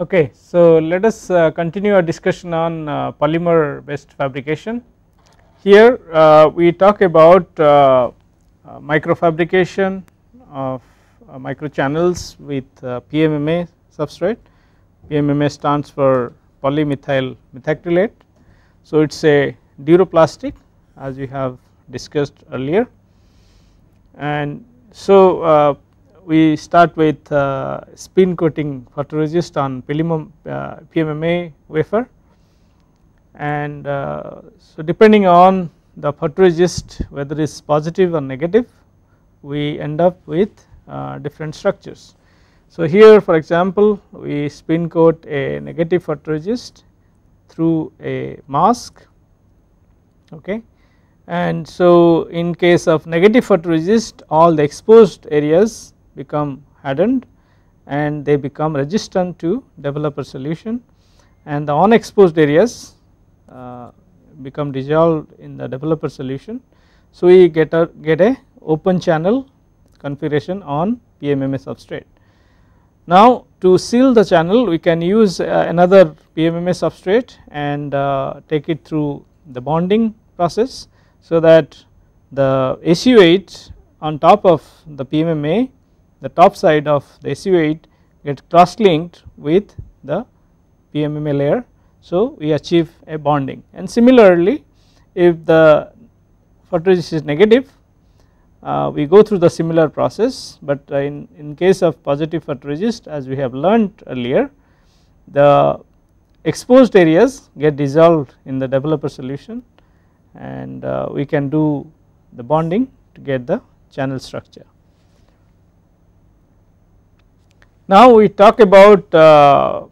Okay, so let us uh, continue our discussion on uh, polymer based fabrication. Here uh, we talk about uh, uh, microfabrication of uh, microchannels with PMMA substrate. PMMA stands for polymethyl methacrylate. So, it is a duroplastic as we have discussed earlier and so we start with uh, spin coating photoresist on PLM, uh, PMMA wafer and uh, so depending on the photoresist whether it is positive or negative we end up with different structures. So here for example we spin coat a negative photoresist through a mask okay and so in case of negative photoresist all the exposed areas become hardened and they become resistant to developer solution and the unexposed areas uh, become dissolved in the developer solution. So we get a, get a open channel configuration on PMMA substrate. Now to seal the channel we can use uh, another PMMA substrate and uh, take it through the bonding process so that the SU8 on top of the PMMA the top side of the SU8 gets cross linked with the PMMA layer. So, we achieve a bonding and similarly if the photoresist is negative uh, we go through the similar process but uh, in, in case of positive photoresist as we have learnt earlier the exposed areas get dissolved in the developer solution and uh, we can do the bonding to get the channel structure. Now we talk about uh,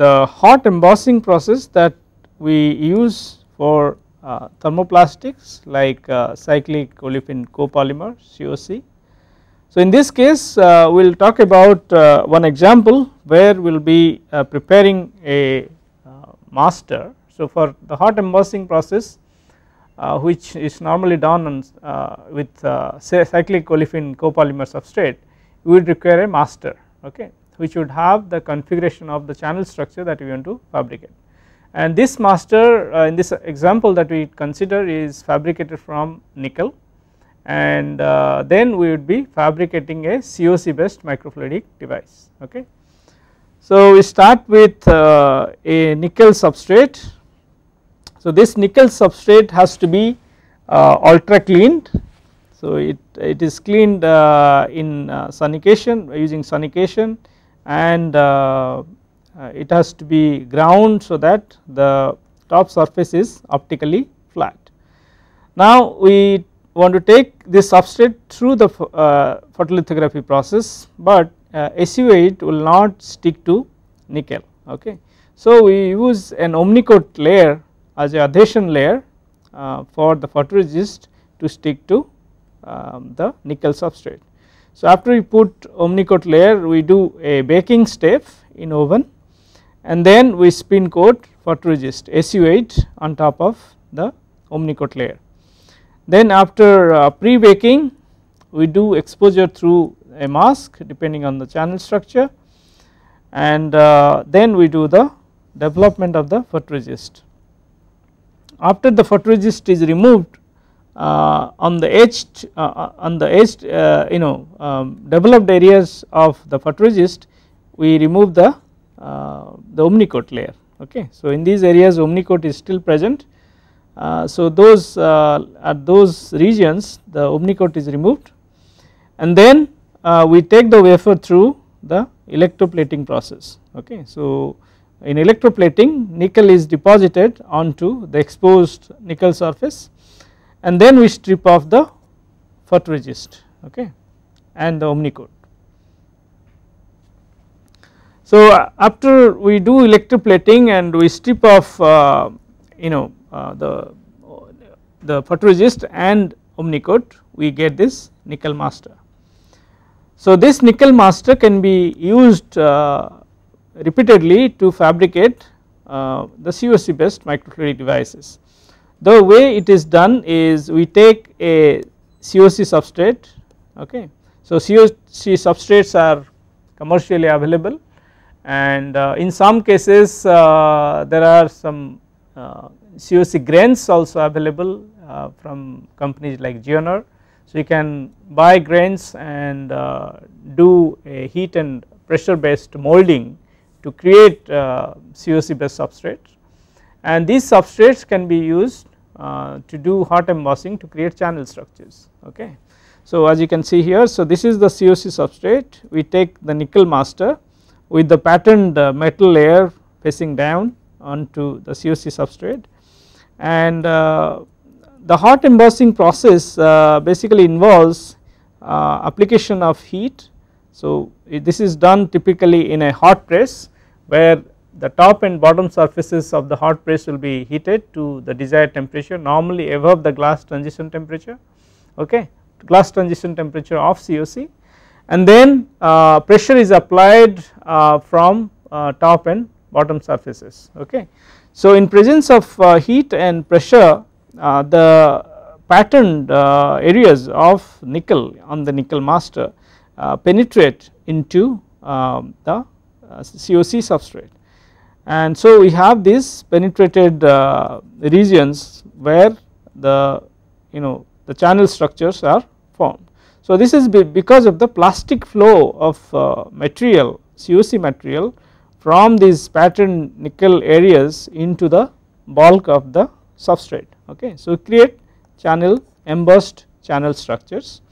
the hot embossing process that we use for uh, thermoplastics like uh, cyclic olefin copolymer COC. So in this case uh, we will talk about uh, one example where we will be uh, preparing a master. So for the hot embossing process uh, which is normally done on, uh, with uh, cyclic olefin copolymer substrate, we would require a master okay which would have the configuration of the channel structure that we want to fabricate. And this master uh, in this example that we consider is fabricated from nickel and uh, then we would be fabricating a COC based microfluidic device okay. So we start with uh, a nickel substrate. So this nickel substrate has to be uh, ultra cleaned so it, it is cleaned uh, in uh, sonication using sonication and uh, it has to be ground so that the top surface is optically flat. Now we want to take this substrate through the uh, photolithography process but uh, SU8 will not stick to nickel okay. So we use an omnicoat layer as a adhesion layer uh, for the photoresist to stick to um, the nickel substrate. So after we put omnicoat layer we do a baking step in oven and then we spin coat photoresist SU8 on top of the omnicoat layer. Then after uh, pre-baking we do exposure through a mask depending on the channel structure and uh, then we do the development of the photoresist. After the photoresist is removed uh, on the edged uh, uh, on the edged you know um, developed areas of the photoresist we remove the the omnicoat layer okay. So in these areas omnicoat is still present uh, so those uh, at those regions the omnicoat is removed and then uh, we take the wafer through the electroplating process okay. So in electroplating nickel is deposited onto the exposed nickel surface and then we strip off the photoresist, okay and the Omnicode. So uh, after we do electroplating and we strip off uh, you know uh, the the photoresist and Omnicode we get this nickel master. So this nickel master can be used uh, repeatedly to fabricate uh, the COC based microfluidic devices. The way it is done is we take a COC substrate okay. So COC substrates are commercially available and uh, in some cases uh, there are some uh, COC grains also available uh, from companies like Geonor. So you can buy grains and uh, do a heat and pressure based molding to create COC uh, based substrates and these substrates can be used uh, to do hot embossing to create channel structures okay. So as you can see here so this is the COC substrate we take the nickel master with the patterned uh, metal layer facing down onto the COC substrate and uh, the hot embossing process uh, basically involves uh, application of heat. So, this is done typically in a hot press where the top and bottom surfaces of the hot press will be heated to the desired temperature normally above the glass transition temperature okay glass transition temperature of COC and then uh, pressure is applied uh, from uh, top and bottom surfaces okay. So in presence of uh, heat and pressure uh, the patterned uh, areas of nickel on the nickel master penetrate into um, the COC substrate and so we have these penetrated uh, regions where the you know the channel structures are formed. So this is because of the plastic flow of uh, material COC material from these patterned nickel areas into the bulk of the substrate okay. So create channel embossed channel structures.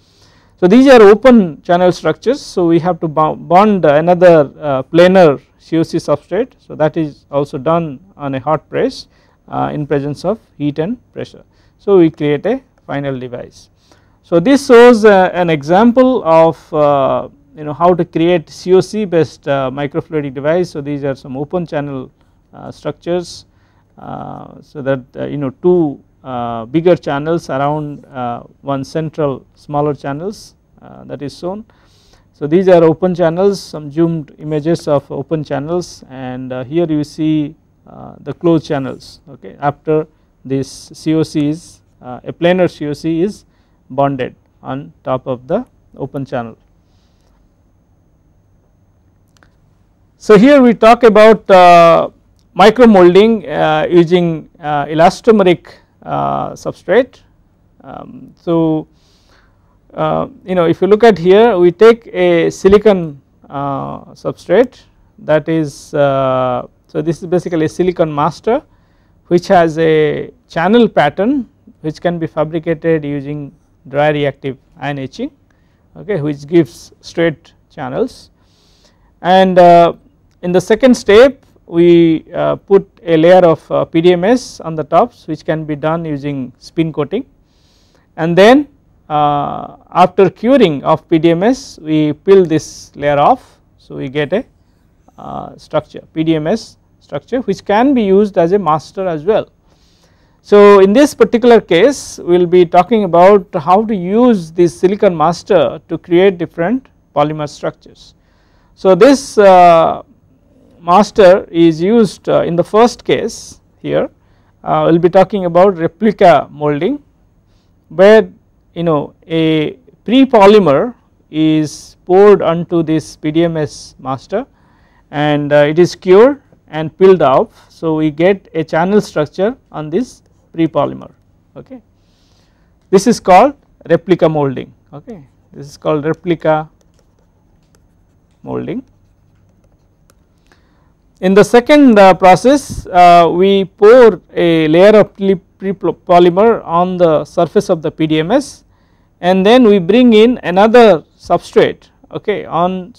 So these are open channel structures so we have to bond another uh, planar COC substrate so that is also done on a hot press uh, in presence of heat and pressure. So we create a final device. So this shows uh, an example of uh, you know how to create COC based uh, microfluidic device so these are some open channel uh, structures uh, so that you know two bigger channels around one central smaller channels that is shown so these are open channels some zoomed images of open channels and uh, here you see uh, the closed channels okay after this COC is uh, a planar COC is bonded on top of the open channel. So here we talk about uh, micro molding uh, using uh, elastomeric substrate. Um, so uh, you know if you look at here we take a silicon uh, substrate that is uh, so this is basically a silicon master which has a channel pattern which can be fabricated using dry reactive ion etching okay which gives straight channels and uh, in the second step we uh, put a layer of uh, PDMS on the tops which can be done using spin coating and then uh, after curing of PDMS we peel this layer off so we get a uh, structure PDMS structure which can be used as a master as well. So in this particular case we will be talking about how to use this silicon master to create different polymer structures. So this uh, master is used uh, in the first case here uh, we will be talking about replica molding where you know a pre-polymer is poured onto this PDMS master and uh, it is cured and peeled off. So, we get a channel structure on this pre-polymer okay. This is called replica molding okay, this is called replica molding in the second uh, process uh, we pour a layer of polymer on the surface of the PDMS and then we bring in another substrate okay on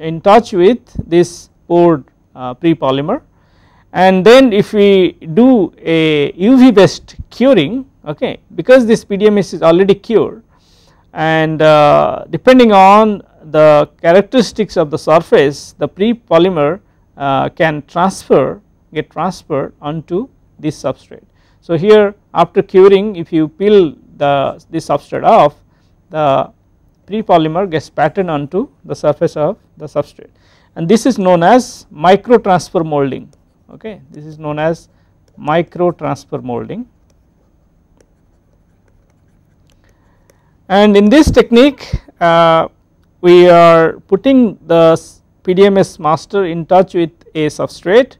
in touch with this poured uh, pre-polymer and then if we do a UV based curing okay because this PDMS is already cured and uh, depending on the characteristics of the surface the pre-polymer uh, can transfer get transferred onto this substrate. So here after curing if you peel the this substrate off the pre-polymer gets patterned onto the surface of the substrate and this is known as micro transfer molding okay this is known as micro transfer molding and in this technique uh, we are putting the PDMS master in touch with a substrate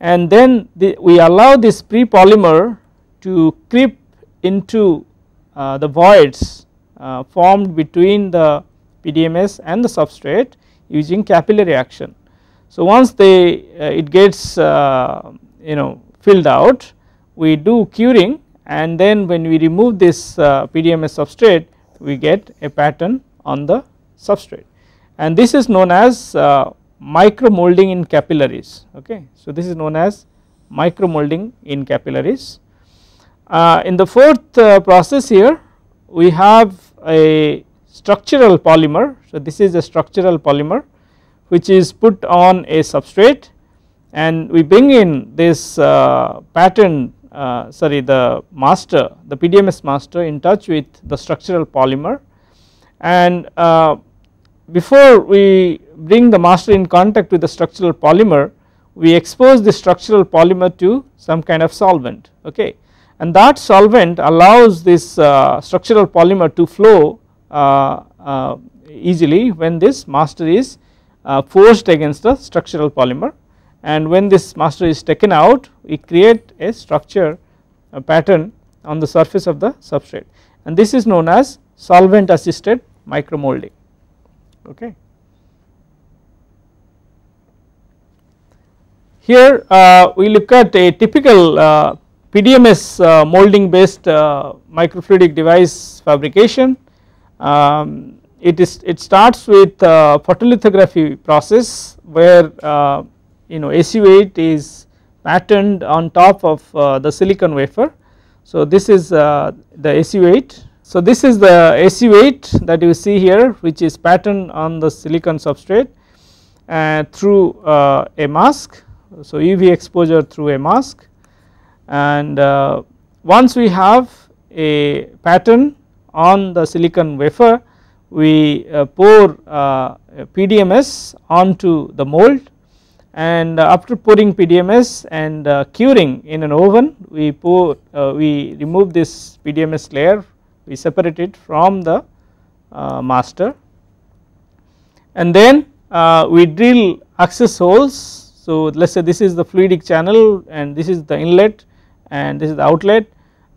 and then the, we allow this pre-polymer to creep into uh, the voids uh, formed between the PDMS and the substrate using capillary action. So once they uh, it gets uh, you know filled out we do curing and then when we remove this uh, PDMS substrate we get a pattern on the substrate and this is known as uh, micro molding in capillaries okay. So this is known as micro molding in capillaries. Uh, in the fourth uh, process here we have a structural polymer. So this is a structural polymer which is put on a substrate and we bring in this uh, pattern uh, sorry the master the PDMS master in touch with the structural polymer and uh, before we bring the master in contact with the structural polymer we expose the structural polymer to some kind of solvent okay and that solvent allows this uh, structural polymer to flow uh, uh, easily when this master is uh, forced against the structural polymer and when this master is taken out we create a structure a pattern on the surface of the substrate and this is known as solvent assisted micromolding okay. Here uh, we look at a typical uh, PDMS uh, molding based uh, microfluidic device fabrication. Um, it is it starts with uh, photolithography process where uh, you know SU8 is patterned on top of the silicon wafer. So this is the SU8 so this is the SU8 that you see here which is patterned on the silicon substrate uh, through uh, a mask. So UV exposure through a mask and uh, once we have a pattern on the silicon wafer we uh, pour uh, PDMS onto the mold and uh, after pouring PDMS and curing in an oven we pour we remove this PDMS layer we separate it from the uh, master and then uh, we drill access holes. So, let us say this is the fluidic channel and this is the inlet and this is the outlet.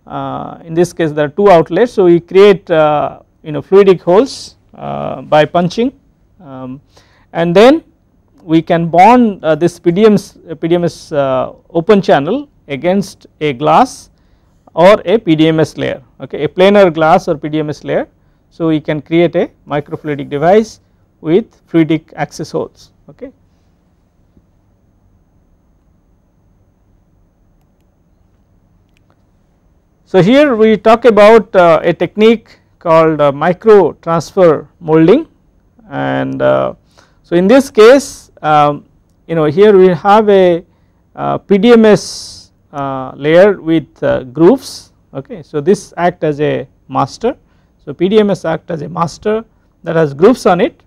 Uh, in this case there are two outlets. So, we create uh, you know fluidic holes uh, by punching um, and then we can bond uh, this PDMS, PDMS open channel against a glass or a PDMS layer okay a planar glass or PDMS layer. So we can create a microfluidic device with fluidic access holes okay. So here we talk about uh, a technique called uh, micro transfer molding and uh, so in this case um, you know here we have a uh, PDMS uh, layer with uh, grooves okay. So this act as a master so PDMS act as a master that has grooves on it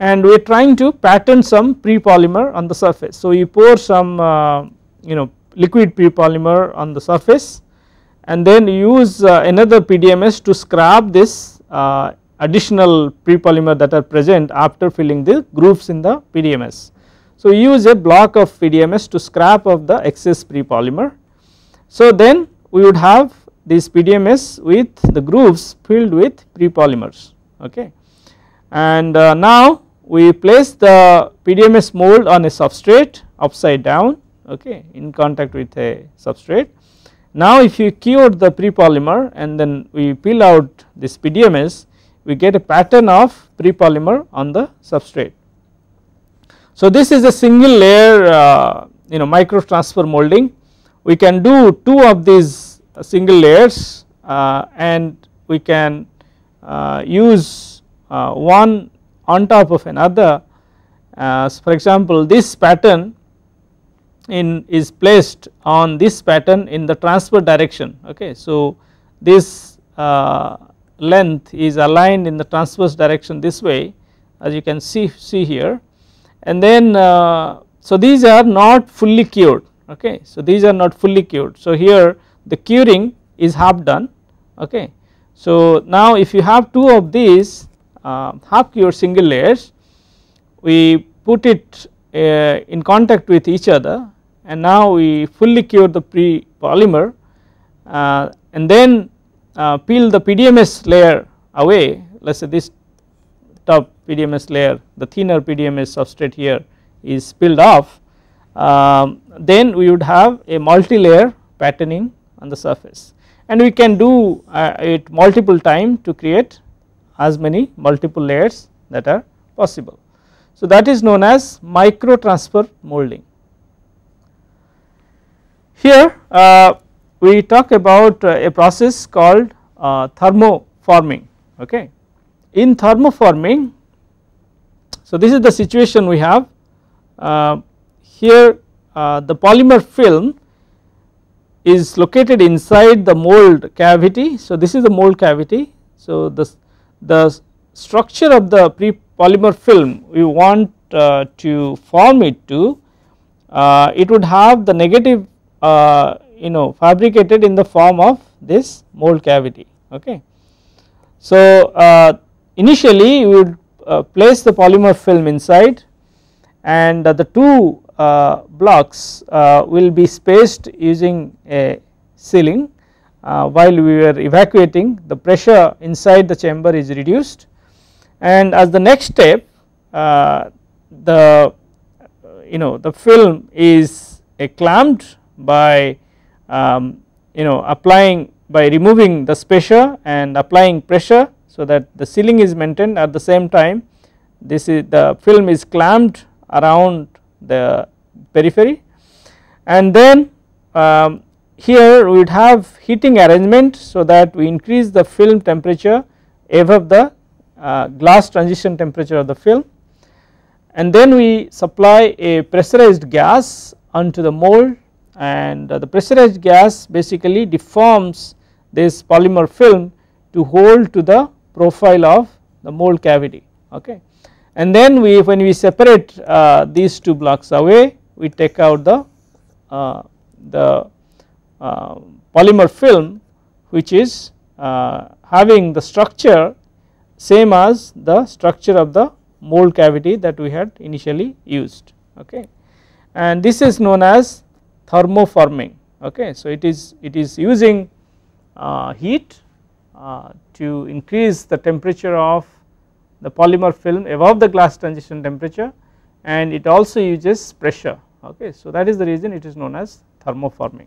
and we are trying to pattern some pre-polymer on the surface. So you pour some uh, you know liquid pre-polymer on the surface and then use uh, another PDMS to scrub this uh, additional pre-polymer that are present after filling the grooves in the PDMS. So we use a block of PDMS to scrap off the excess pre-polymer. So then we would have this PDMS with the grooves filled with pre okay. And uh, now we place the PDMS mold on a substrate upside down okay in contact with a substrate. Now if you cure the pre-polymer and then we peel out this PDMS we get a pattern of pre-polymer on the substrate so, this is a single layer uh, you know micro transfer molding. We can do two of these single layers uh, and we can uh, use uh, one on top of another. Uh, for example, this pattern in is placed on this pattern in the transfer direction. Okay, so this uh, length is aligned in the transverse direction this way as you can see see here and then uh, so these are not fully cured okay so these are not fully cured so here the curing is half done okay so now if you have two of these uh, half cured single layers we put it uh, in contact with each other and now we fully cure the pre polymer uh, and then uh, peel the PDMS layer away let us say this top PDMS layer the thinner PDMS substrate here is spilled off um, then we would have a multi-layer patterning on the surface and we can do uh, it multiple time to create as many multiple layers that are possible. So that is known as micro transfer molding. Here uh, we talk about uh, a process called uh, thermoforming okay. In thermoforming so this is the situation we have uh, here uh, the polymer film is located inside the mold cavity. So this is the mold cavity. So the, the structure of the pre polymer film we want uh, to form it to uh, it would have the negative uh, you know fabricated in the form of this mold cavity okay. So uh, initially you would uh, place the polymer film inside and the two uh, blocks uh, will be spaced using a ceiling while we were evacuating the pressure inside the chamber is reduced and as the next step the you know the film is clamped by um, you know applying by removing the pressure and applying pressure so that the sealing is maintained at the same time this is the film is clamped around the periphery and then um, here we would have heating arrangement so that we increase the film temperature above the uh, glass transition temperature of the film and then we supply a pressurized gas onto the mold and uh, the pressurized gas basically deforms this polymer film to hold to the profile of the mold cavity okay and then we when we separate uh, these two blocks away we take out the uh, the uh, polymer film which is uh, having the structure same as the structure of the mold cavity that we had initially used okay and this is known as thermoforming okay so it is it is using uh, heat uh, to increase the temperature of the polymer film above the glass transition temperature and it also uses pressure okay. So that is the reason it is known as thermoforming.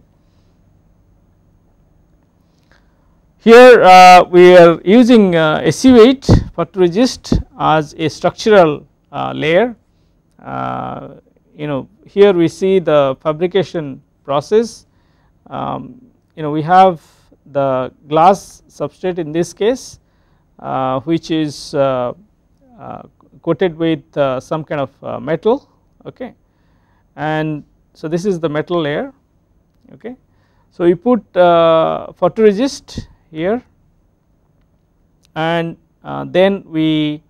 Here uh, we are using uh, SU8 photoresist as a structural uh, layer uh, you know here we see the fabrication process um, you know we have the glass substrate in this case uh, which is uh, uh coated with uh, some kind of uh, metal okay and so this is the metal layer okay. So we put photoresist here and then we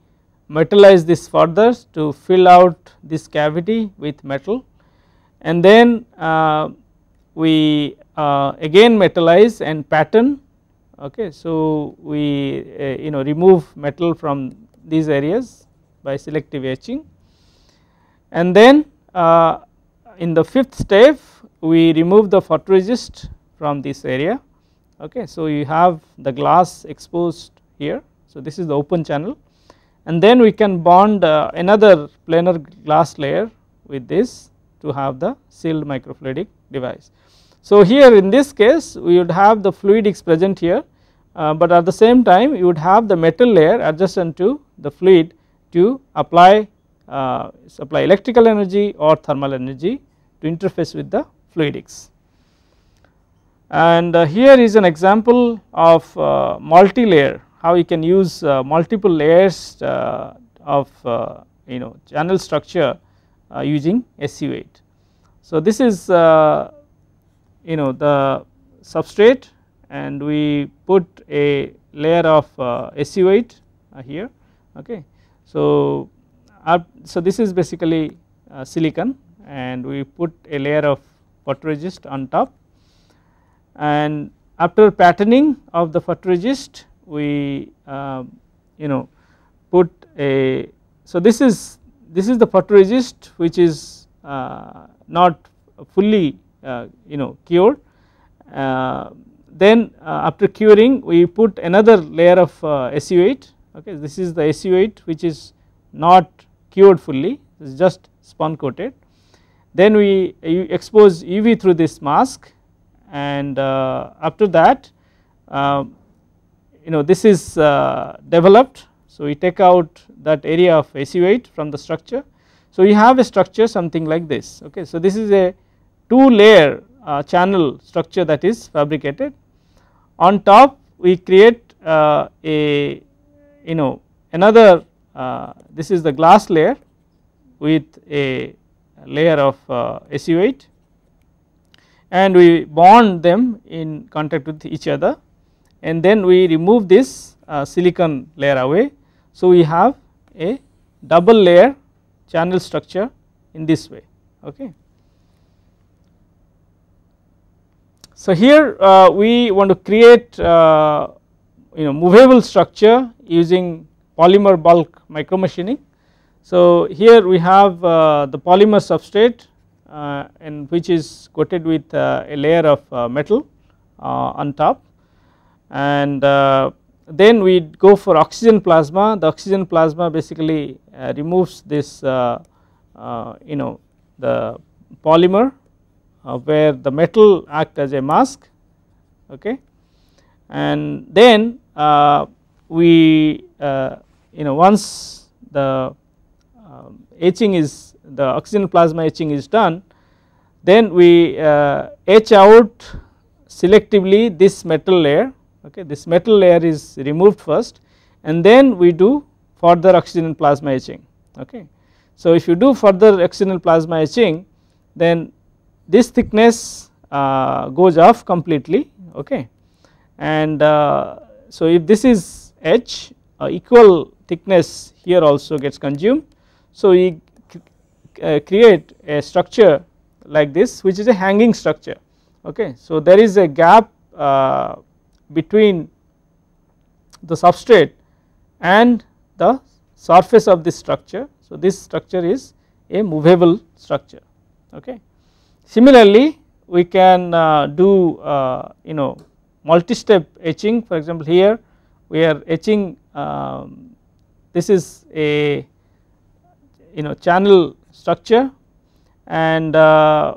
metallize this further to fill out this cavity with metal and then we uh, again metallize and pattern okay so we uh, you know remove metal from these areas by selective etching and then uh, in the fifth step we remove the photoresist from this area okay so you have the glass exposed here so this is the open channel and then we can bond uh, another planar glass layer with this to have the sealed microfluidic device. So here in this case we would have the fluidics present here uh, but at the same time you would have the metal layer adjacent to the fluid to apply uh, supply electrical energy or thermal energy to interface with the fluidics. And uh, here is an example of uh, multi-layer how you can use uh, multiple layers uh, of uh, you know channel structure using SU 8. So this is uh, you know the substrate and we put a layer of uh, SU 8 uh, here okay. So, our, so this is basically uh, silicon and we put a layer of photoresist on top and after patterning of the photoresist we uh, you know put a so this is this is the photoresist which is uh, not fully uh, you know cured. Uh, then uh, after curing we put another layer of SU8 okay this is the SU8 which is not cured fully it is just spun coated. Then we expose UV through this mask and after that um, you know this is developed so we take out that area of SU8 from the structure. So we have a structure something like this okay so this is a two layer uh, channel structure that is fabricated. On top we create uh, a you know another uh, this is the glass layer with a layer of uh, SU8 and we bond them in contact with each other and then we remove this uh, silicon layer away. So, we have a double layer channel structure in this way okay. So, here uh, we want to create uh, you know movable structure using polymer bulk micromachining. So, here we have uh, the polymer substrate uh, and which is coated with uh, a layer of uh, metal on top and then we go for oxygen plasma the oxygen plasma basically removes this you know the polymer where the metal act as a mask okay and then uh, we uh, you know once the um, etching is the oxygen plasma etching is done then we uh, etch out selectively this metal layer okay this metal layer is removed first and then we do further oxygen plasma etching okay. So if you do further oxygen plasma etching then this thickness uh, goes off completely okay and uh, so if this is H uh, equal thickness here also gets consumed. So we uh, create a structure like this which is a hanging structure okay. So there is a gap uh, between the substrate and the surface of this structure. So this structure is a movable structure okay. Similarly, we can uh, do uh, you know multi-step etching for example here we are etching um, this is a you know channel structure and uh,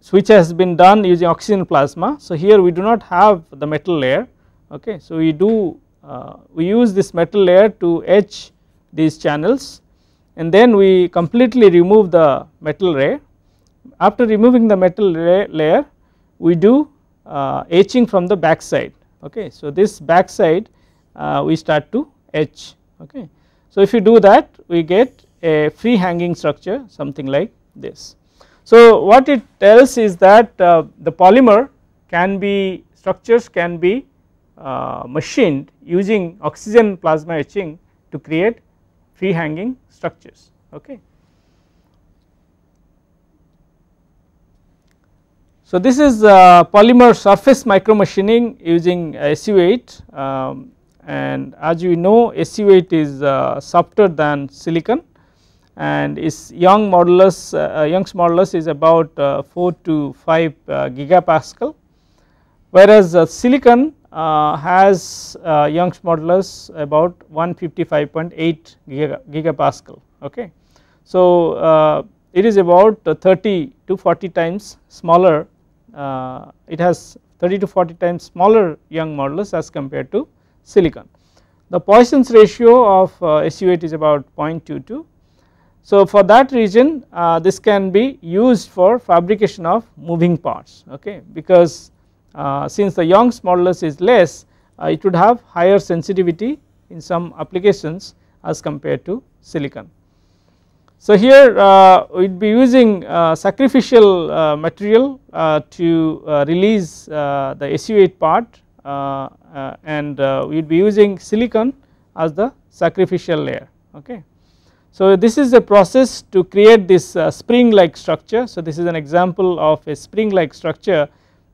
switch has been done using oxygen plasma. So, here we do not have the metal layer okay. So, we do uh, we use this metal layer to etch these channels and then we completely remove the metal layer after removing the metal layer we do uh, etching from the back side okay. So this back side uh, we start to etch okay. So if you do that we get a free hanging structure something like this. So what it tells is that uh, the polymer can be structures can be uh, machined using oxygen plasma etching to create free hanging structures okay. So, this is uh, polymer surface micro machining using SU 8 um, and as you know SU 8 is uh, softer than silicon and its Young modulus uh, uh Young's modulus is about uh, 4 to 5 uh, gigapascal whereas silicon has Young's modulus about 155.8 gigapascal okay so it is about 30 to 40 times smaller uh, it has 30 to 40 times smaller Young modulus as compared to silicon. The Poisson's ratio of uh, SU8 is about 0.22. So for that region uh, this can be used for fabrication of moving parts okay because since the Young's modulus is less it would have higher sensitivity in some applications as compared to silicon. So, here uh, we would be using uh, sacrificial uh, material uh, to uh, release uh, the SU8 part and we would be using silicon as the sacrificial layer okay. So, this is a process to create this spring like structure. So, this is an example of a spring like structure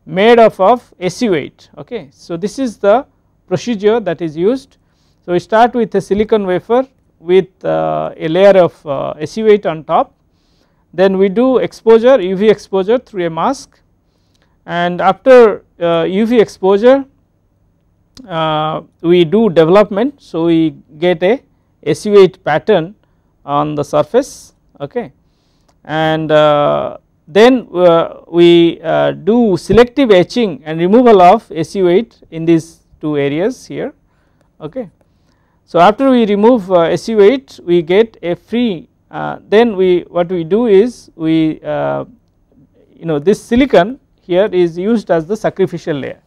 made up of SU8 okay. So, this is the procedure that is used. So, we start with a silicon wafer with uh, a layer of uh, SU8 on top. Then we do exposure UV exposure through a mask and after UV uh, exposure we do development. So, we get a SU8 pattern on the surface okay and uh, then uh, we uh, do selective etching and removal of SU8 in these two areas here okay. So, after we remove uh, SU8 we get a free uh, then we what we do is we uh, you know this silicon here is used as the sacrificial layer.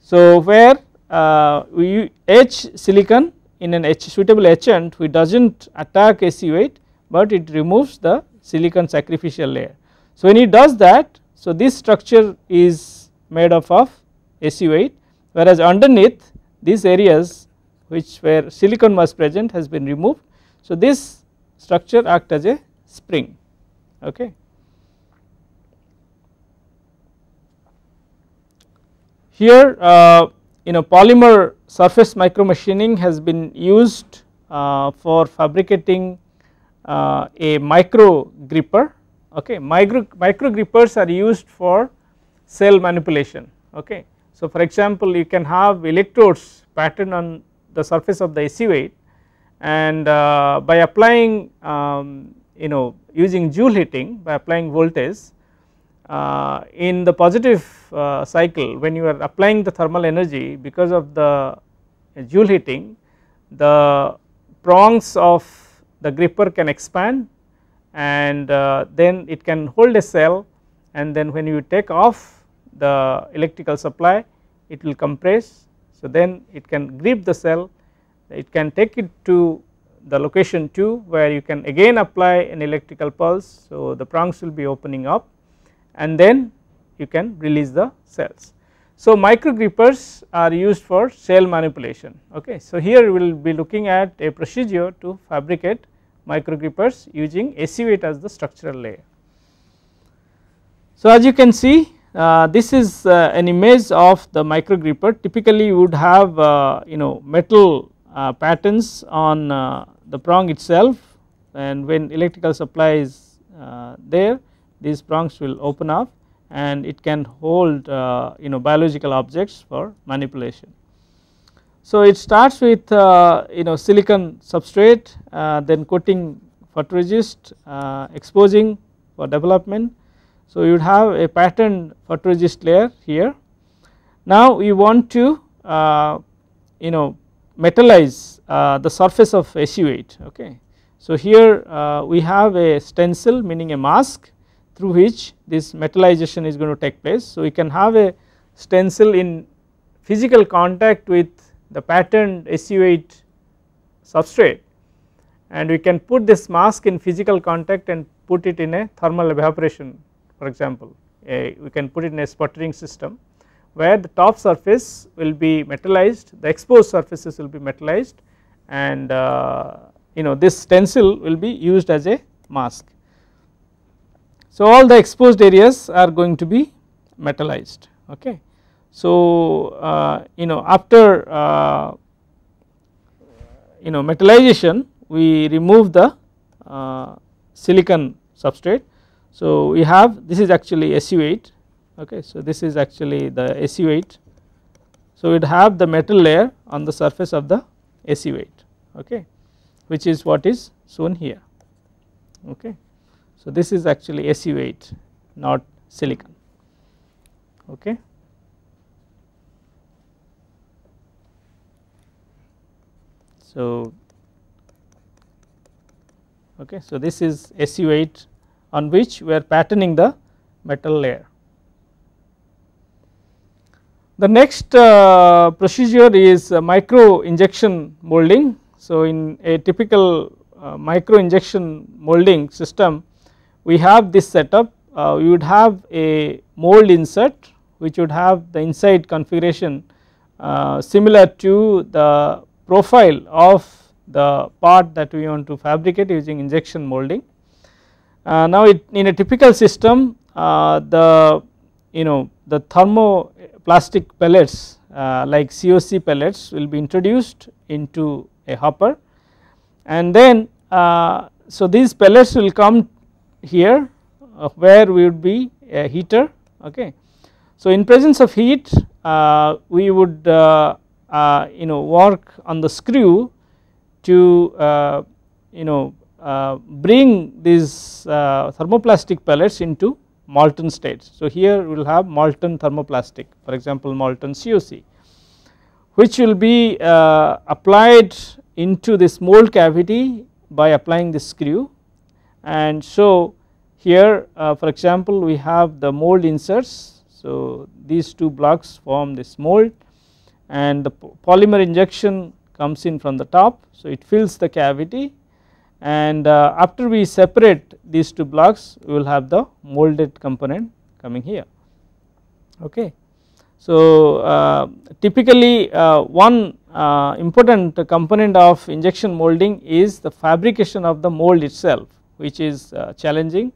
So, where uh, we etch silicon in an etch suitable etchant we does not attack SU8 but it removes the silicon sacrificial layer. So, when it does that so this structure is made up of SU8 whereas underneath these areas which where silicon was present has been removed. So this structure act as a spring okay. Here uh, you know polymer surface micro machining has been used uh, for fabricating uh, a micro gripper okay micro, micro grippers are used for cell manipulation okay. So for example you can have electrodes pattern on the surface of the AC 8 and uh, by applying um, you know using Joule heating by applying voltage uh, in the positive uh, cycle when you are applying the thermal energy because of the Joule heating the prongs of the gripper can expand and uh, then it can hold a cell and then when you take off the electrical supply it will compress so then it can grip the cell, it can take it to the location 2 where you can again apply an electrical pulse. So the prongs will be opening up and then you can release the cells. So micro grippers are used for cell manipulation okay. So here we will be looking at a procedure to fabricate micro grippers using SU8 as the structural layer. So as you can see uh, this is uh, an image of the micro gripper typically you would have uh, you know metal uh, patterns on uh, the prong itself and when electrical supply is uh, there these prongs will open up and it can hold you know biological objects for manipulation. So it starts with you know silicon substrate then coating photoresist exposing for development so you would have a patterned photoresist layer here. Now you want to uh, you know metallize uh, the surface of SU8 okay. So here uh, we have a stencil meaning a mask through which this metallization is going to take place. So we can have a stencil in physical contact with the patterned SU8 substrate and we can put this mask in physical contact and put it in a thermal evaporation for example a, we can put it in a sputtering system where the top surface will be metallized, the exposed surfaces will be metallized and uh, you know this stencil will be used as a mask. So all the exposed areas are going to be metallized okay. So uh, you know after uh, you know metallization we remove the uh, silicon substrate so we have this is actually SU 8 okay so this is actually the SU 8 so it have the metal layer on the surface of the SU 8 okay which is what is shown here okay. So this is actually SU 8 not silicon okay. So okay so this is SU 8 on which we are patterning the metal layer. The next uh, procedure is micro injection molding. So, in a typical uh, micro injection molding system, we have this setup. Uh, we would have a mold insert which would have the inside configuration uh, similar to the profile of the part that we want to fabricate using injection molding. Uh, now it, in a typical system uh, the you know the thermoplastic pellets uh, like COC pellets will be introduced into a hopper and then uh, so these pellets will come here uh, where we would be a heater okay. So in presence of heat uh, we would you know work on the screw to you know uh, bring these uh, thermoplastic pellets into molten states. So here we will have molten thermoplastic for example molten COC which will be uh, applied into this mold cavity by applying the screw and so here uh, for example we have the mold inserts so these two blocks form this mold and the polymer injection comes in from the top so it fills the cavity and uh, after we separate these two blocks we will have the molded component coming here okay. So uh, typically uh, one uh, important component of injection molding is the fabrication of the mold itself which is uh, challenging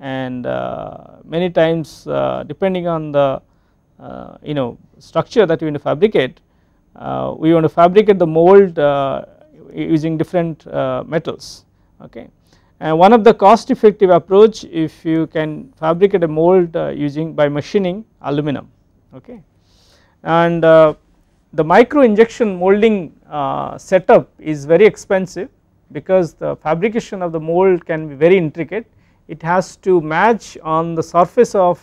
and uh, many times depending on the you know structure that we want to fabricate we want to fabricate the mold using different metals okay. And one of the cost effective approach if you can fabricate a mold uh, using by machining aluminum okay. And uh, the micro injection molding uh, setup is very expensive because the fabrication of the mold can be very intricate. It has to match on the surface of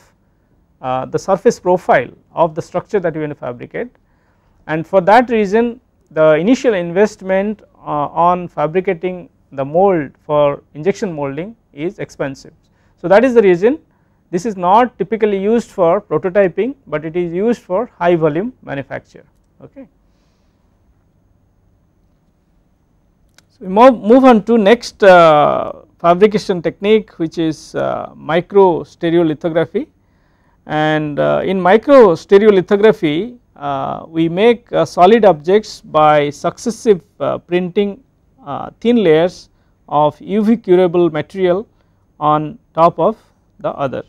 uh, the surface profile of the structure that you want to fabricate and for that reason the initial investment uh, on fabricating the mold for injection molding is expensive. So, that is the reason this is not typically used for prototyping, but it is used for high volume manufacture. Okay. So, we move on to next uh, fabrication technique which is uh, micro stereolithography and uh, in micro stereolithography uh, we make uh, solid objects by successive uh, printing uh, thin layers of UV curable material on top of the other.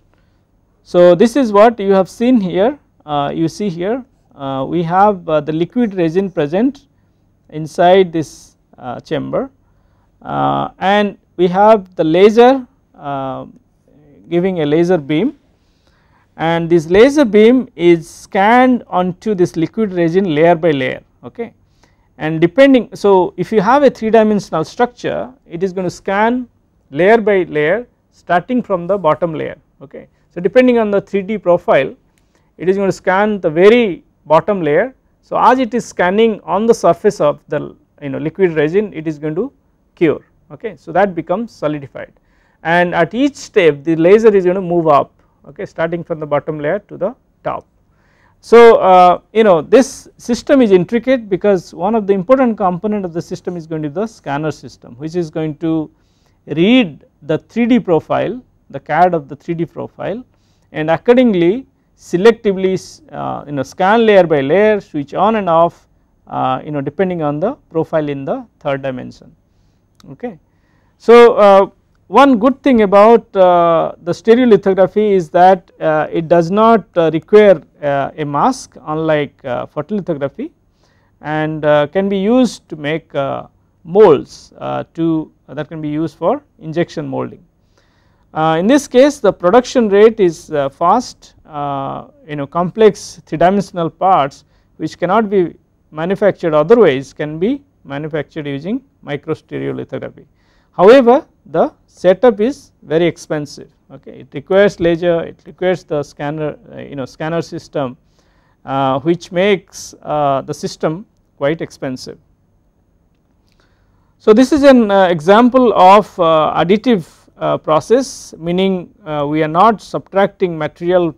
So this is what you have seen here uh, you see here uh, we have the liquid resin present inside this chamber and we have the laser giving a laser beam and this laser beam is scanned onto this liquid resin layer by layer okay and depending so if you have a 3 dimensional structure it is going to scan layer by layer starting from the bottom layer okay. So depending on the 3D profile it is going to scan the very bottom layer so as it is scanning on the surface of the you know liquid resin it is going to cure okay. So that becomes solidified and at each step the laser is going to move up okay starting from the bottom layer to the top. So, uh, you know this system is intricate because one of the important component of the system is going to be the scanner system which is going to read the 3D profile the CAD of the 3D profile and accordingly selectively uh, you know scan layer by layer switch on and off uh, you know depending on the profile in the third dimension okay. So, uh, one good thing about uh, the stereolithography is that uh, it does not uh, require a mask unlike photolithography and can be used to make molds to that can be used for injection molding. Uh, in this case the production rate is uh, fast uh, you know complex 3 dimensional parts which cannot be manufactured otherwise can be manufactured using microstereolithography. However, the setup is very expensive okay it requires ledger it requires the scanner uh, you know scanner system uh, which makes uh, the system quite expensive. So this is an uh, example of uh, additive uh, process meaning we are not subtracting material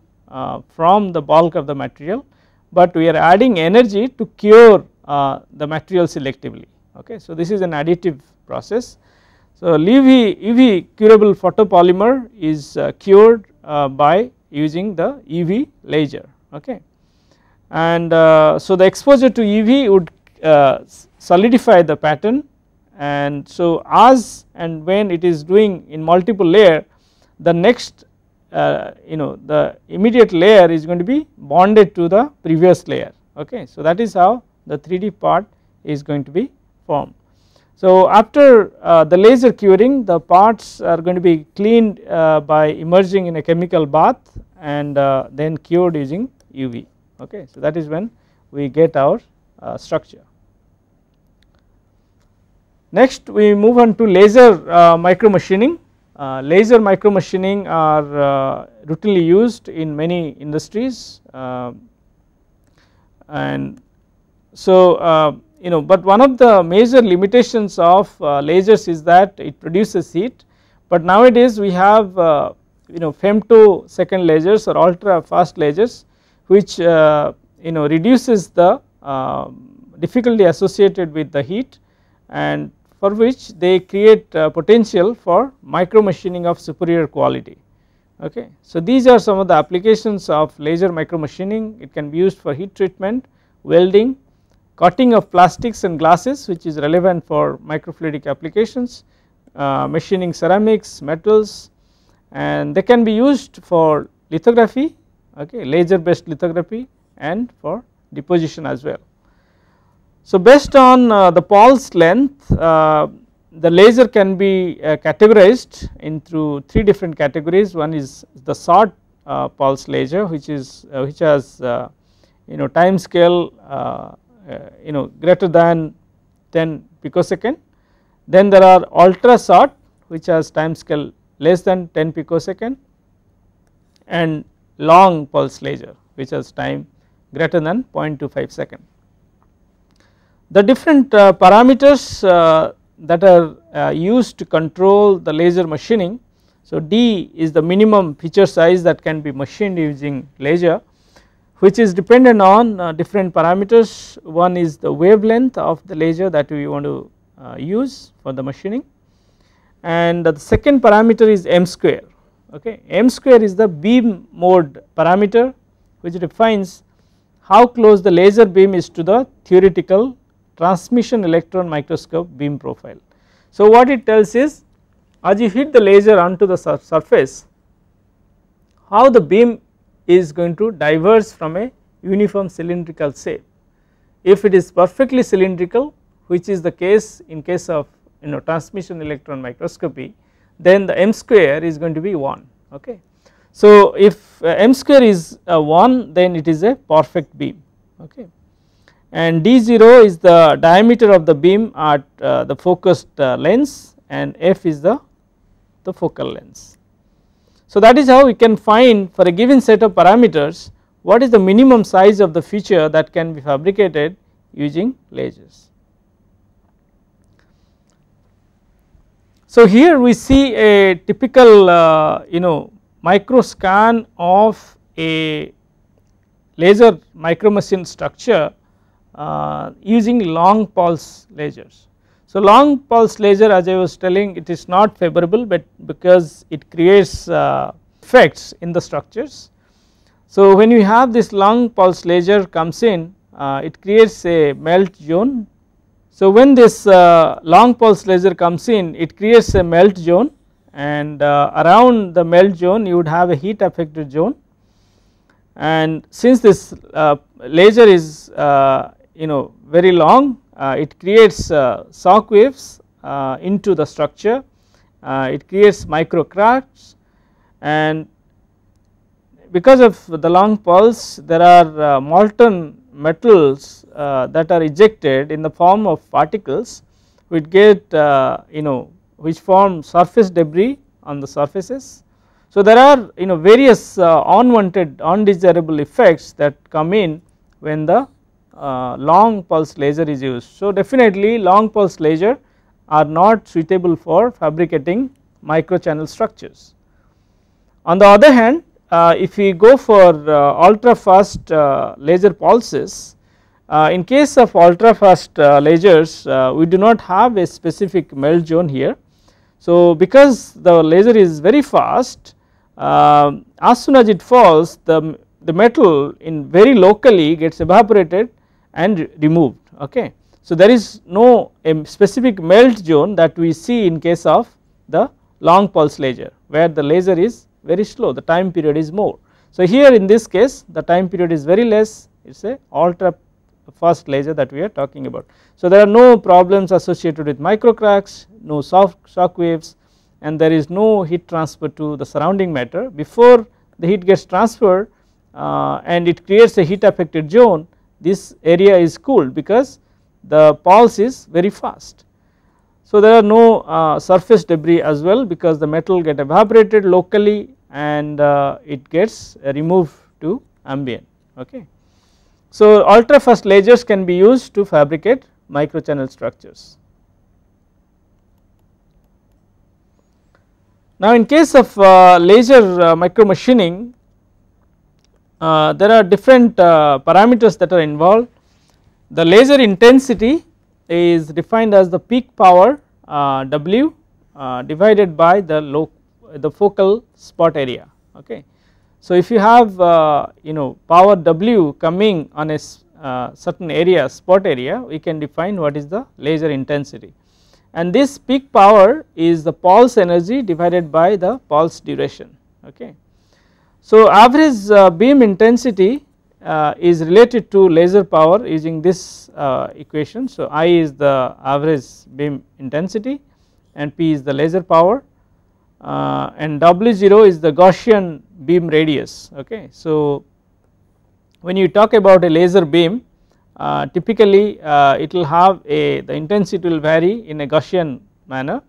from the bulk of the material but we are adding energy to cure the material selectively okay. So this is an additive process so, EV curable photopolymer is uh, cured uh, by using the EV laser okay and uh, so the exposure to EV would uh, solidify the pattern and so as and when it is doing in multiple layer the next uh, you know the immediate layer is going to be bonded to the previous layer okay. So that is how the 3D part is going to be formed. So after uh, the laser curing the parts are going to be cleaned uh, by immersing in a chemical bath and uh, then cured using UV okay. So that is when we get our uh, structure. Next we move on to laser uh, micromachining. Uh, laser micromachining are routinely used in many industries um, and so you know but one of the major limitations of uh, lasers is that it produces heat but nowadays we have uh, you know femto second lasers or ultra fast lasers which uh, you know reduces the um, difficulty associated with the heat and for which they create uh, potential for micro machining of superior quality okay. So these are some of the applications of laser micro machining it can be used for heat treatment, welding cutting of plastics and glasses which is relevant for microfluidic applications, uh, machining ceramics, metals and they can be used for lithography, okay, laser based lithography and for deposition as well. So, based on uh, the pulse length uh, the laser can be uh, categorized into three different categories one is the short uh, pulse laser which is uh, which has you know time scale uh, you know greater than 10 picosecond. Then there are ultra short which has time scale less than 10 picosecond and long pulse laser which has time greater than 0.25 second. The different uh, parameters uh, that are uh, used to control the laser machining. So, D is the minimum feature size that can be machined using laser which is dependent on uh, different parameters. One is the wavelength of the laser that we want to uh, use for the machining and the second parameter is m square okay m square is the beam mode parameter which defines how close the laser beam is to the theoretical transmission electron microscope beam profile. So what it tells is as you hit the laser onto the sur surface how the beam is going to diverge from a uniform cylindrical shape. If it is perfectly cylindrical which is the case in case of you know transmission electron microscopy then the m square is going to be 1 okay. So if uh, m square is uh, 1 then it is a perfect beam okay and d0 is the diameter of the beam at uh, the focused uh, lens and f is the the focal length. So that is how we can find for a given set of parameters what is the minimum size of the feature that can be fabricated using lasers. So here we see a typical uh, you know micro scan of a laser micromachine structure uh, using long pulse lasers. So, long pulse laser as I was telling it is not favorable but because it creates uh, effects in the structures. So, when you have this long pulse laser comes in uh, it creates a melt zone. So, when this uh, long pulse laser comes in it creates a melt zone and uh, around the melt zone you would have a heat affected zone and since this uh, laser is uh, you know very long uh, it creates uh, shock waves uh, into the structure, it creates micro cracks and because of the long pulse there are molten metals that are ejected in the form of particles which get you know which form surface debris on the surfaces. So, there are you know various unwanted undesirable effects that come in when the uh, long pulse laser is used. So definitely long pulse laser are not suitable for fabricating microchannel structures. On the other hand uh, if we go for uh, ultra fast uh, laser pulses in case of ultra fast lasers we do not have a specific melt zone here. So because the laser is very fast uh, as soon as it falls the, the metal in very locally gets evaporated and removed okay. So there is no specific melt zone that we see in case of the long pulse laser where the laser is very slow the time period is more. So here in this case the time period is very less it is a ultra fast laser that we are talking about. So there are no problems associated with micro cracks, no soft shock waves and there is no heat transfer to the surrounding matter before the heat gets transferred uh, and it creates a heat affected zone this area is cooled because the pulse is very fast. So there are no uh, surface debris as well because the metal get evaporated locally and uh, it gets removed to ambient okay. So ultrafast lasers can be used to fabricate microchannel structures. Now in case of uh, laser uh, micromachining uh, there are different uh, parameters that are involved. The laser intensity is defined as the peak power uh, W uh, divided by the low the focal spot area okay. So if you have uh, you know power W coming on a uh, certain area spot area we can define what is the laser intensity and this peak power is the pulse energy divided by the pulse duration okay. So, average uh, beam intensity uh, is related to laser power using this uh, equation. So, I is the average beam intensity and P is the laser power uh, and W0 is the Gaussian beam radius. Okay. So, when you talk about a laser beam uh, typically uh, it will have a the intensity will vary in a Gaussian manner.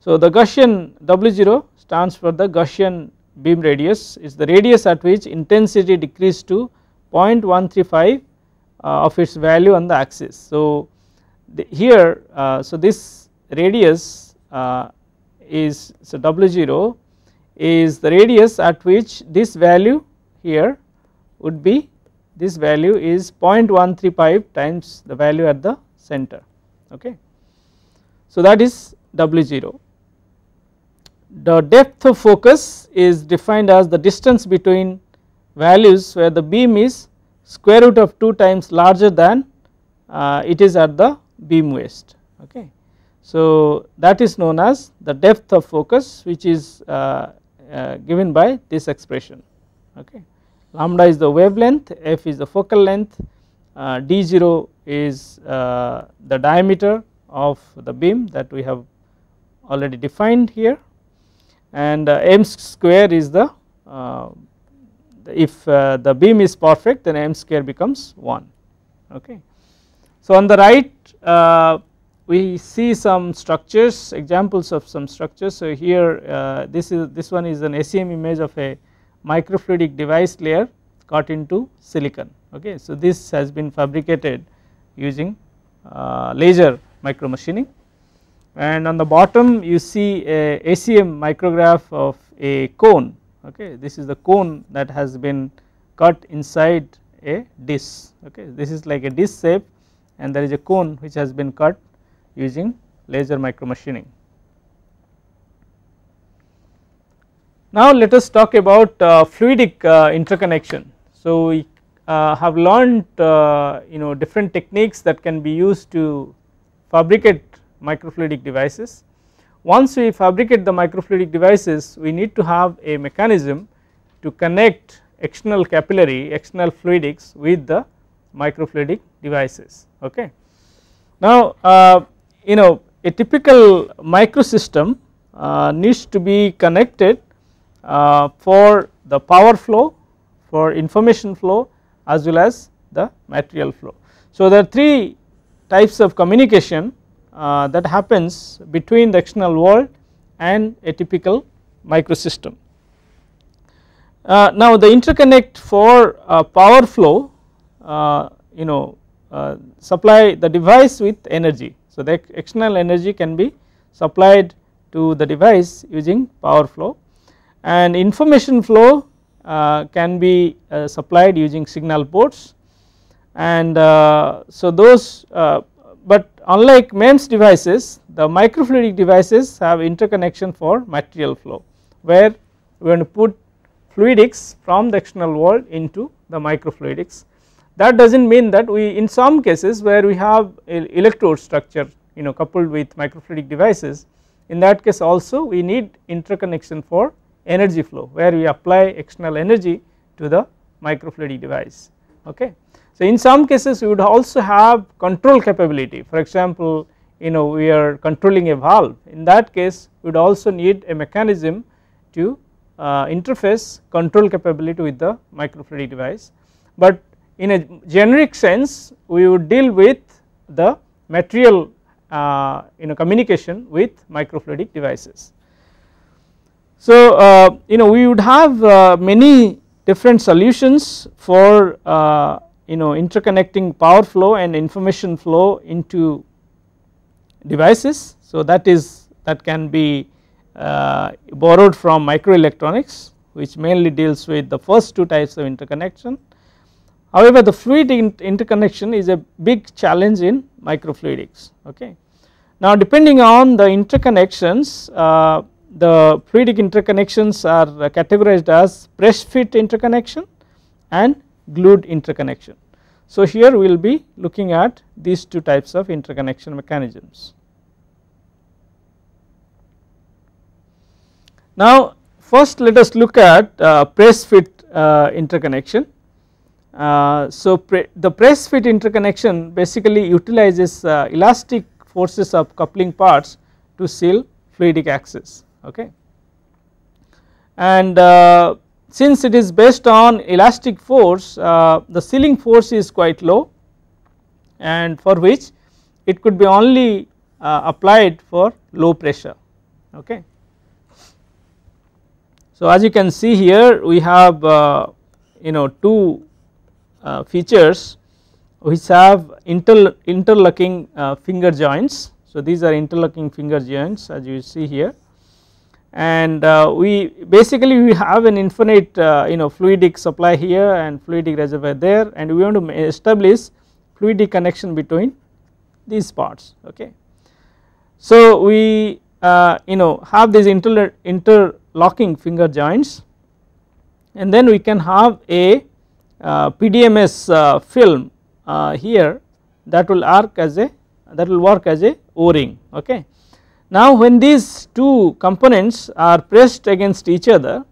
So, the Gaussian W0 stands for the Gaussian beam radius is the radius at which intensity decreased to 0.135 uh, of its value on the axis. So, the here uh, so this radius uh, is so W0 is the radius at which this value here would be this value is 0.135 times the value at the center okay. So that is W0 the depth of focus is defined as the distance between values where the beam is square root of 2 times larger than uh, it is at the beam waist okay. So that is known as the depth of focus which is uh, uh, given by this expression okay. Lambda is the wavelength, f is the focal length, uh, d0 is uh, the diameter of the beam that we have already defined here and uh, m square is the uh, if uh, the beam is perfect then m square becomes 1 okay. So on the right we see some structures examples of some structures so here uh, this is this one is an SEM image of a microfluidic device layer cut into silicon okay so this has been fabricated using uh, laser micromachining and on the bottom you see a ACM micrograph of a cone okay this is the cone that has been cut inside a disc okay this is like a disc shape and there is a cone which has been cut using laser micromachining. Now let us talk about uh, fluidic uh, interconnection. So we uh, have learned uh, you know different techniques that can be used to fabricate microfluidic devices. Once we fabricate the microfluidic devices we need to have a mechanism to connect external capillary external fluidics with the microfluidic devices okay. Now uh, you know a typical microsystem uh, needs to be connected uh, for the power flow for information flow as well as the material flow. So there are three types of communication uh, that happens between the external world and a typical microsystem. Uh, now the interconnect for uh, power flow uh, you know uh, supply the device with energy. So the external energy can be supplied to the device using power flow and information flow uh, can be supplied using signal ports and so those unlike MEMS devices the microfluidic devices have interconnection for material flow where we want to put fluidics from the external world into the microfluidics. That does not mean that we in some cases where we have electrode structure you know coupled with microfluidic devices in that case also we need interconnection for energy flow where we apply external energy to the microfluidic device okay. So, in some cases we would also have control capability for example you know we are controlling a valve in that case we would also need a mechanism to uh, interface control capability with the microfluidic device. But in a generic sense we would deal with the material uh, you know communication with microfluidic devices. So uh, you know we would have uh, many different solutions for uh, you know interconnecting power flow and information flow into devices. So that is that can be uh, borrowed from microelectronics which mainly deals with the first two types of interconnection. However, the fluid interconnection is a big challenge in microfluidics. Okay. Now depending on the interconnections uh, the fluidic interconnections are categorized as press fit interconnection and glued interconnection. So here we will be looking at these two types of interconnection mechanisms. Now first let us look at uh, press fit uh, interconnection. Uh, so pre the press fit interconnection basically utilizes uh, elastic forces of coupling parts to seal fluidic axis okay and uh, since it is based on elastic force uh, the ceiling force is quite low and for which it could be only uh, applied for low pressure okay. So as you can see here we have uh, you know two uh, features which have inter interlocking uh, finger joints so these are interlocking finger joints as you see here and uh, we basically we have an infinite uh, you know fluidic supply here and fluidic reservoir there and we want to establish fluidic connection between these parts okay. So we uh, you know have these inter interlocking finger joints and then we can have a uh, PDMS uh, film uh, here that will arc as a that will work as a o-ring okay now when these two components are pressed against each other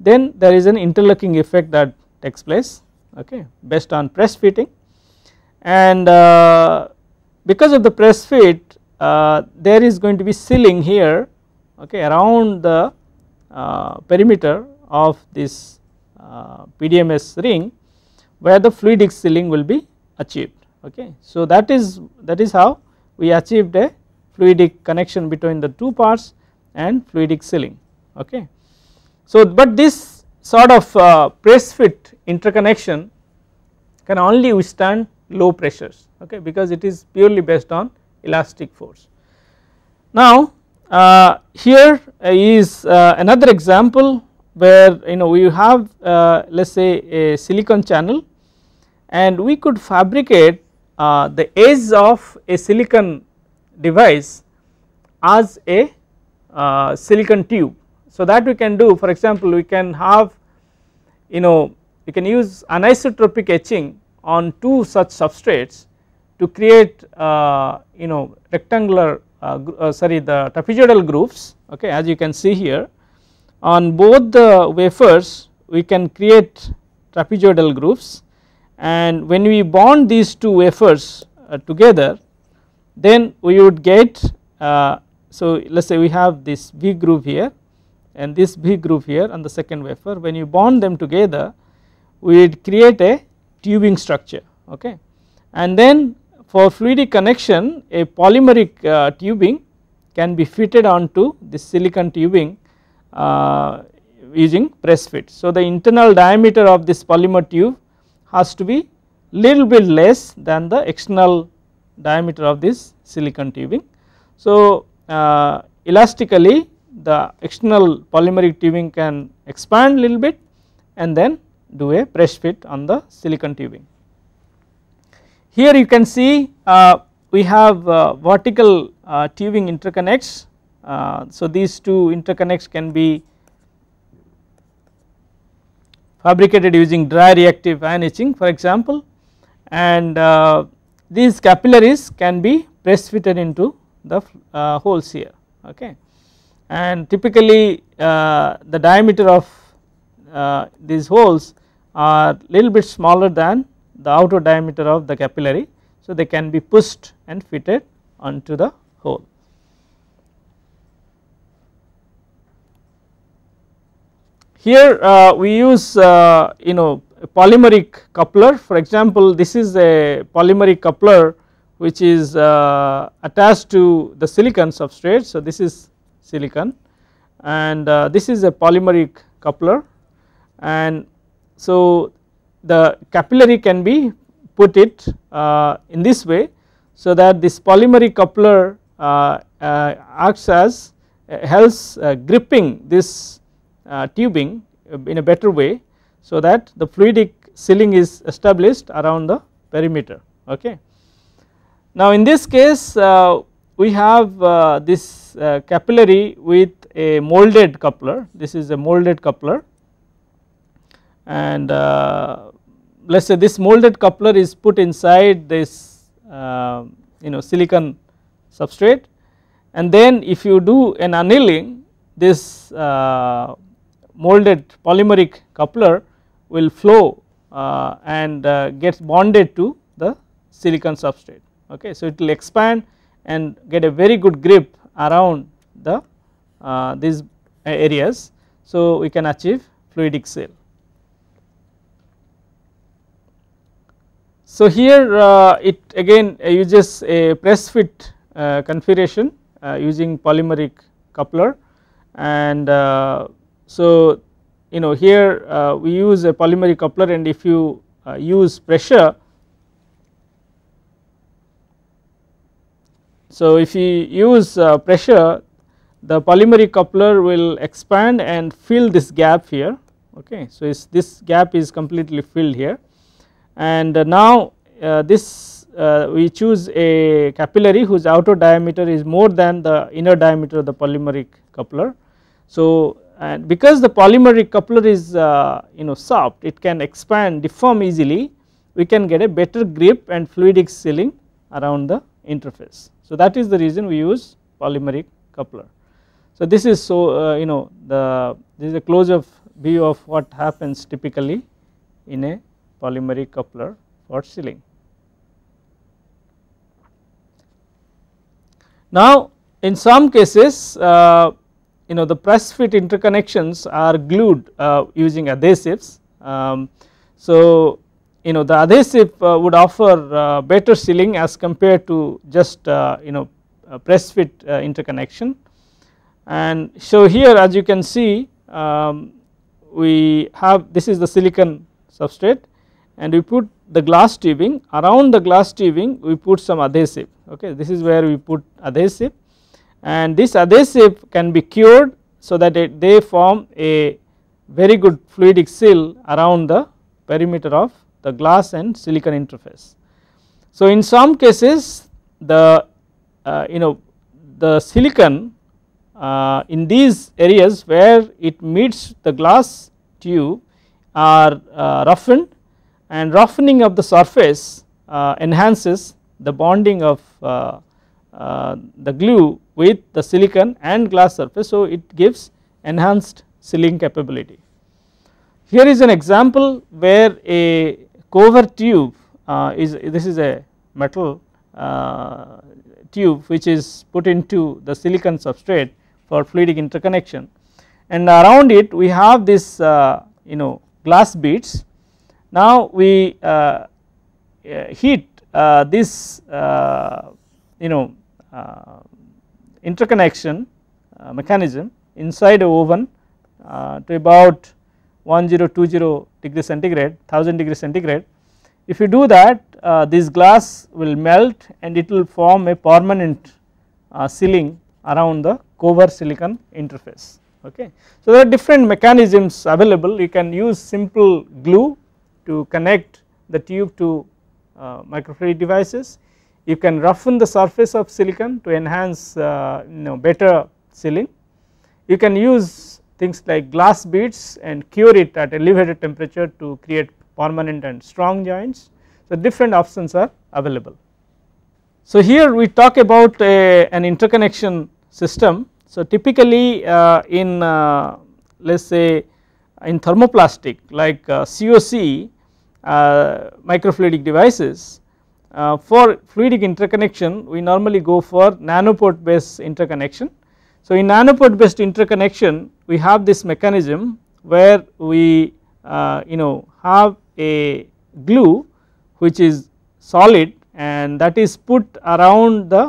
then there is an interlocking effect that takes place okay based on press fitting and uh, because of the press fit uh, there is going to be sealing here okay around the uh, perimeter of this uh, PDMS ring where the fluidic sealing will be achieved okay. So that is that is how we achieved a fluidic connection between the two parts and fluidic sealing okay. So but this sort of uh, press fit interconnection can only withstand low pressures okay because it is purely based on elastic force. Now uh, here is uh, another example where you know we have uh, let us say a silicon channel and we could fabricate uh, the edge of a silicon device as a uh, silicon tube. So that we can do for example we can have you know we can use anisotropic etching on two such substrates to create uh, you know rectangular uh, uh sorry the trapezoidal grooves. okay as you can see here on both the wafers we can create trapezoidal grooves, and when we bond these two wafers uh, together then we would get uh, so let us say we have this V groove here and this V groove here on the second wafer when you bond them together we would create a tubing structure okay and then for fluidic connection a polymeric uh, tubing can be fitted onto this silicon tubing uh, using press fit. So the internal diameter of this polymer tube has to be little bit less than the external diameter of this silicon tubing. So, uh, elastically the external polymeric tubing can expand little bit and then do a press fit on the silicon tubing. Here you can see uh, we have uh, vertical uh, tubing interconnects. Uh, so, these two interconnects can be fabricated using dry reactive ion etching for example and uh, these capillaries can be press fitted into the uh, holes here okay and typically uh, the diameter of uh, these holes are little bit smaller than the outer diameter of the capillary so they can be pushed and fitted onto the hole. Here uh, we use uh, you know polymeric coupler. For example, this is a polymeric coupler which is uh, attached to the silicon substrate. So, this is silicon and uh, this is a polymeric coupler and so the capillary can be put it uh, in this way. So, that this polymeric coupler uh, uh, acts as uh, helps gripping this tubing in a better way so that the fluidic sealing is established around the perimeter okay. Now in this case uh, we have uh, this uh, capillary with a molded coupler this is a molded coupler and uh, let us say this molded coupler is put inside this uh, you know silicon substrate and then if you do an annealing this uh, molded polymeric coupler will flow uh, and uh, gets bonded to the silicon substrate okay. So it will expand and get a very good grip around the uh, these areas so we can achieve fluidic seal. So here uh, it again uses a press fit uh, configuration uh, using polymeric coupler and so you know here uh, we use a polymeric coupler and if you uh, use pressure so if you use uh, pressure the polymeric coupler will expand and fill this gap here okay so this gap is completely filled here and now uh, this uh, we choose a capillary whose outer diameter is more than the inner diameter of the polymeric coupler so and because the polymeric coupler is uh, you know soft it can expand deform easily we can get a better grip and fluidic sealing around the interface. So that is the reason we use polymeric coupler. So this is so uh, you know the this is a close up view of what happens typically in a polymeric coupler for sealing. Now in some cases uh, you know the press fit interconnections are glued uh, using adhesives. Um, so you know the adhesive uh, would offer uh, better sealing as compared to just uh, you know press fit uh, interconnection. And so here as you can see um, we have this is the silicon substrate and we put the glass tubing around the glass tubing we put some adhesive okay this is where we put adhesive and this adhesive can be cured so that it, they form a very good fluidic seal around the perimeter of the glass and silicon interface. So in some cases the uh, you know the silicon uh, in these areas where it meets the glass tube are uh, roughened and roughening of the surface uh, enhances the bonding of uh, uh, the glue with the silicon and glass surface. So, it gives enhanced sealing capability. Here is an example where a cover tube uh, is this is a metal uh, tube which is put into the silicon substrate for fluidic interconnection and around it we have this uh, you know glass beads. Now we uh, heat this you know uh, interconnection uh, mechanism inside a oven uh, to about 1020 degree centigrade 1000 degree centigrade. If you do that this glass will melt and it will form a permanent sealing around the cover silicon interface okay. So there are different mechanisms available you can use simple glue to connect the tube to uh, microfluidic devices you can roughen the surface of silicon to enhance uh, you know better sealing. You can use things like glass beads and cure it at elevated temperature to create permanent and strong joints. So, different options are available. So, here we talk about a, an interconnection system. So, typically uh, in uh, let us say in thermoplastic like COC uh, uh, microfluidic devices uh, for fluidic interconnection we normally go for nanoport based interconnection. So in nanoport based interconnection we have this mechanism where we uh, you know have a glue which is solid and that is put around the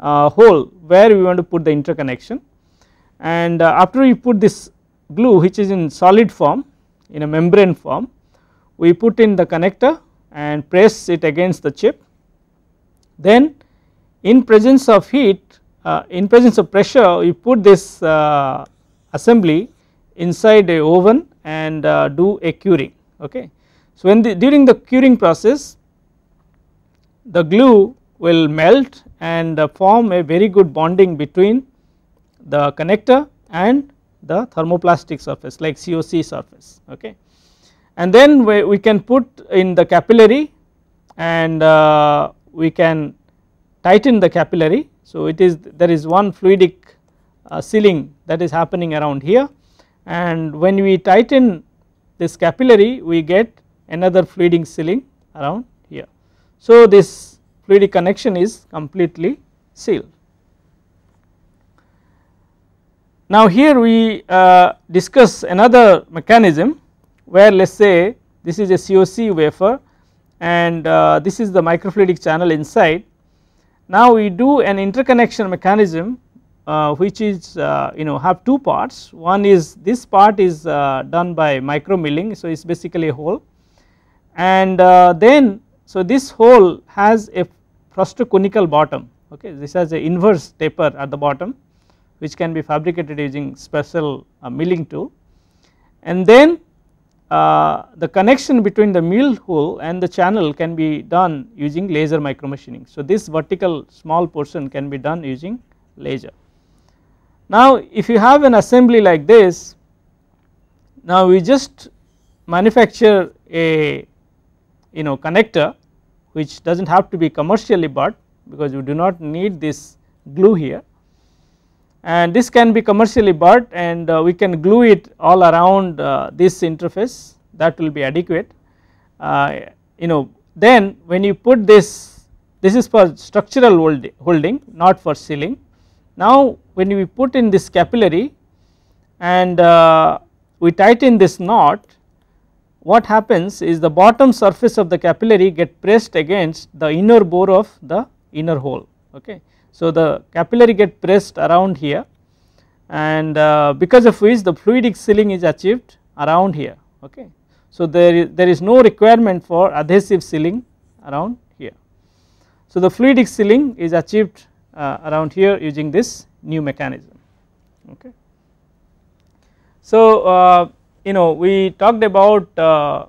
uh, hole where we want to put the interconnection and uh, after we put this glue which is in solid form in a membrane form we put in the connector and press it against the chip. Then in presence of heat, uh, in presence of pressure you put this uh, assembly inside a oven and uh, do a curing okay. So when the, during the curing process the glue will melt and uh, form a very good bonding between the connector and the thermoplastic surface like COC surface okay and then we, we can put in the capillary and uh, we can tighten the capillary. So it is there is one fluidic uh, sealing that is happening around here and when we tighten this capillary we get another fluidic sealing around here. So this fluidic connection is completely sealed. Now here we uh, discuss another mechanism where let us say this is a COC wafer and uh, this is the microfluidic channel inside. Now we do an interconnection mechanism uh, which is uh, you know have two parts one is this part is uh, done by micro milling so it is basically a hole and uh, then so this hole has a frustoconical bottom okay this has a inverse taper at the bottom which can be fabricated using special uh, milling tool and then uh, the connection between the mill hole and the channel can be done using laser micromachining. So, this vertical small portion can be done using laser. Now, if you have an assembly like this, now we just manufacture a you know connector which does not have to be commercially bought because you do not need this glue here and this can be commercially bought and uh, we can glue it all around uh, this interface that will be adequate. Uh, you know then when you put this, this is for structural holding not for sealing. Now when we put in this capillary and we tighten this knot what happens is the bottom surface of the capillary get pressed against the inner bore of the inner hole okay. So the capillary get pressed around here and uh, because of which the fluidic sealing is achieved around here okay. So there is, there is no requirement for adhesive sealing around here. So the fluidic sealing is achieved uh, around here using this new mechanism okay. So uh, you know we talked about uh,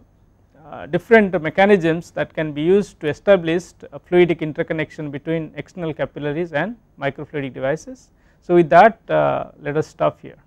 uh, different mechanisms that can be used to establish a fluidic interconnection between external capillaries and microfluidic devices. So, with that uh, let us stop here.